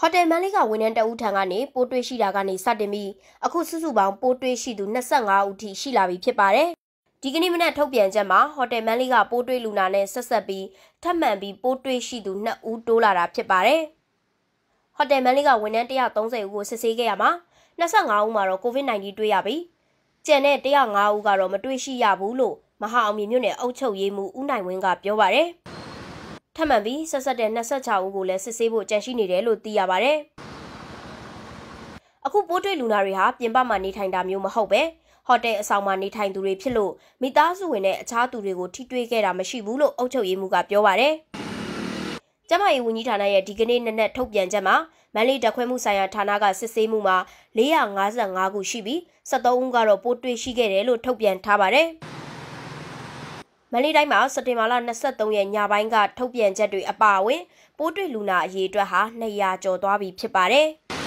ဟိုတယ်မန်လေးကဝန်ထမ်းတအူးထံကနေပိုးတွေ့ရှိတာကနေစတင်ပြီးအခုစုစုပေါင်းပိုးတွေ့ရှိသူ25ဦးထိရှိလာပြီဖြစ်ပါတယ်။ဒီကနေ့မနက်ထုတ်ပြန်ချက်မှာဟိုတယ်မန်လေးကပိုးတွေ့လူနာနဲ့ဆက်ဆက်ပြီးထပ်မံပြီးပိုးတွေ့ရှိသူ2ဦးတိုးလာတာဖြစ်ပါတယ်။ဟိုတယ်မန်လေးကဝန်ထမ်း130ဦးကိုစစ်ဆေးခဲ့ရမှာ25ဦးမှာတော့ COVID-19 တွေ့ရပြီ။ကျန်တဲ့105ဦးကတော့မတွေ့ရှိရဘူးလို့မဟာအောင်မြင့်မြို့နယ်အုပ်ချုပ်ရေးမှူးဦးနိုင်ဝင်းကပြောပါတယ်။ထပ်မံပြီးဆက်ဆက်တဲ့26ဦးကိုလည်းစစ်ဆေးဖို့ကြံရှိနေတယ်လို့သိရပါဗျ။အခုပိုးတွေ့လူနာတွေဟာပြင်ပမှာနေထိုင်တာမျိုးမဟုတ်ပဲဟိုတယ်အဆောင်မှာနေထိုင်သူတွေဖြစ်လို့မိသားစုဝင်နဲ့အခြားသူတွေကိုထိတွေ့ခဲ့တာမရှိဘူးလို့အုပ်ချုပ်ရေးမှူးကပြောပါဗျ။ကျမရေးဝန်ကြီးဌာနရဲ့ဒီကနေ့နက်နက်ထုတ်ပြန်ချက်မှာမန္တလေးတပ်ခွဲမှုဆိုင်ရာဌာနကစစ်ဆေးမှုမှာ455ခုရှိပြီး73ဦးကတော့ပိုးတွေ့ရှိခဲ့တယ်လို့ထုတ်ပြန်ထားပါတယ်။မန္တလေးတိုင်းမှာစက်တင်ဘာလ23ရက်ညပိုင်းကထုတ်ပြန်ချက်တွေအပါအဝင်ပိုးတွေ့လူနာအရေအတွက်ဟာ200ကျော်သွားပြီဖြစ်ပါတယ်။